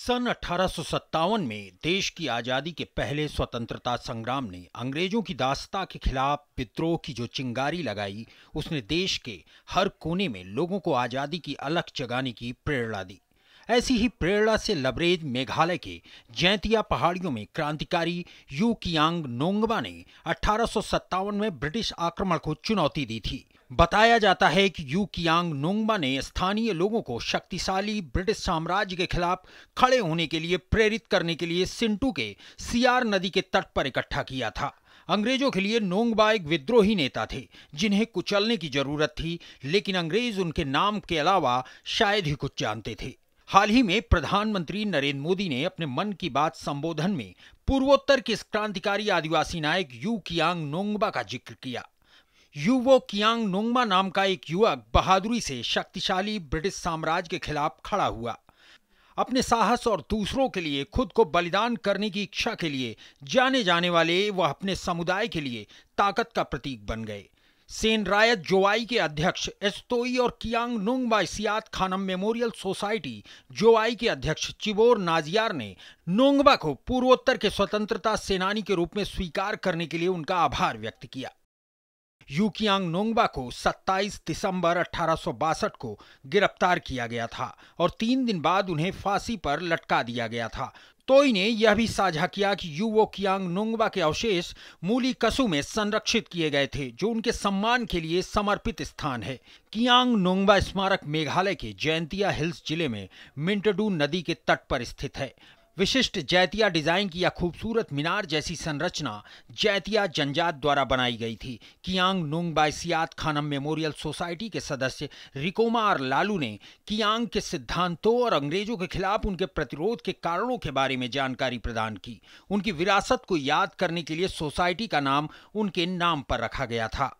सन अठारह में देश की आज़ादी के पहले स्वतंत्रता संग्राम ने अंग्रेजों की दास्ता के खिलाफ विद्रोह की जो चिंगारी लगाई उसने देश के हर कोने में लोगों को आज़ादी की अलग जगाने की प्रेरणा दी ऐसी ही प्रेरणा से लबरेज मेघालय के जैंतिया पहाड़ियों में क्रांतिकारी यू कियांग नोंगबा ने अठारह में ब्रिटिश आक्रमण को चुनौती दी थी बताया जाता है कि यू कियांग नोंगमा ने स्थानीय लोगों को शक्तिशाली ब्रिटिश साम्राज्य के खिलाफ खड़े होने के लिए प्रेरित करने के लिए सिंटू के सियार नदी के तट पर इकट्ठा किया था अंग्रेजों के लिए नोंगबा एक विद्रोही नेता थे जिन्हें कुचलने की जरूरत थी लेकिन अंग्रेज उनके नाम के अलावा शायद ही कुछ जानते थे हाल ही में प्रधानमंत्री नरेंद्र मोदी ने अपने मन की बात संबोधन में पूर्वोत्तर के क्रांतिकारी आदिवासी नायक यू कियांग नोंगबा का जिक्र किया युवो कियांग नोंगमा नाम का एक युवक बहादुरी से शक्तिशाली ब्रिटिश साम्राज्य के खिलाफ खड़ा हुआ अपने साहस और दूसरों के लिए खुद को बलिदान करने की इच्छा के लिए जाने जाने वाले वह अपने समुदाय के लिए ताकत का प्रतीक बन गए सेन रायत जोवाई के अध्यक्ष एस्तोई और कियांग नोंगबा सियात खानम मेमोरियल सोसाइटी जोवाई के अध्यक्ष चिबोर नाजियार ने नोंगबा को पूर्वोत्तर के स्वतंत्रता सेनानी के रूप में स्वीकार करने के लिए उनका आभार व्यक्त किया यूकियांग नोंगबा को 27 दिसंबर अठारह को गिरफ्तार किया गया था और तीन दिन बाद उन्हें फांसी पर लटका दिया गया था तोई ने यह भी साझा किया कि युवो कियांग नोंगबा के अवशेष मूली कसु में संरक्षित किए गए थे जो उनके सम्मान के लिए समर्पित स्थान है कियांग नोंगबा स्मारक मेघालय के जयंतिया हिल्स जिले में मिंटडू नदी के तट पर स्थित है विशिष्ट जैतिया डिजाइन की यह खूबसूरत मीनार जैसी संरचना जैतिया जनजात द्वारा बनाई गई थी कियांग नुंग बायसियात खानम मेमोरियल सोसाइटी के सदस्य रिकोमा और लालू ने कियांग के सिद्धांतों और अंग्रेजों के खिलाफ उनके प्रतिरोध के कारणों के बारे में जानकारी प्रदान की उनकी विरासत को याद करने के लिए सोसाइटी का नाम उनके नाम पर रखा गया था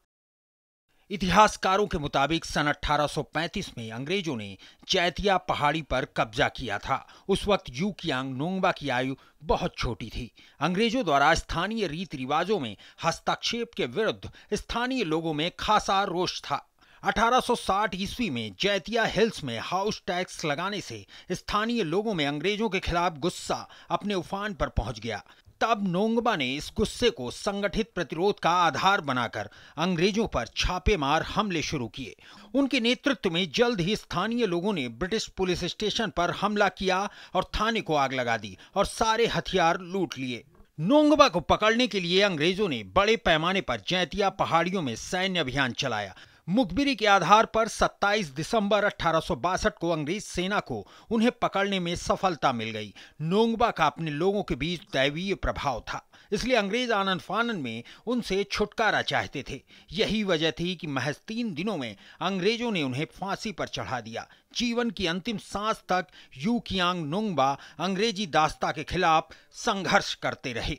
इतिहासकारों के मुताबिक सन 1835 में अंग्रेजों ने चैतिया पहाड़ी पर कब्जा किया था उस वक्त यू कियांग नोंगबा की आयु बहुत छोटी थी अंग्रेजों द्वारा स्थानीय रीति रिवाजों में हस्तक्षेप के विरुद्ध स्थानीय लोगों में खासा रोष था 1860 ईस्वी में जैतिया हिल्स में हाउस टैक्स लगाने से स्थानीय लोगों में अंग्रेजों के खिलाफ गुस्सा अपने उफान पर पहुंच गया तब नोंगबा ने इस गुस्से को संगठित प्रतिरोध का आधार बनाकर अंग्रेजों पर छापेमार हमले शुरू किए उनके नेतृत्व में जल्द ही स्थानीय लोगों ने ब्रिटिश पुलिस स्टेशन पर हमला किया और थाने को आग लगा दी और सारे हथियार लूट लिए नोंगबा को पकड़ने के लिए अंग्रेजों ने बड़े पैमाने पर जैतिया पहाड़ियों में सैन्य अभियान चलाया मुखबिरी के आधार पर 27 दिसंबर अठारह को अंग्रेज सेना को उन्हें पकड़ने में सफलता मिल गई नोंगबा का अपने लोगों के बीच दैवीय प्रभाव था इसलिए अंग्रेज आनंद फानन में उनसे छुटकारा चाहते थे यही वजह थी कि महज तीन दिनों में अंग्रेजों ने उन्हें फांसी पर चढ़ा दिया जीवन की अंतिम सांस तक यू कियांग नोंगबा अंग्रेजी दास्ता के खिलाफ संघर्ष करते रहे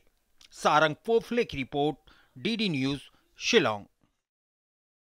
सारंग पोफले की रिपोर्ट डीडी न्यूज शिलोंग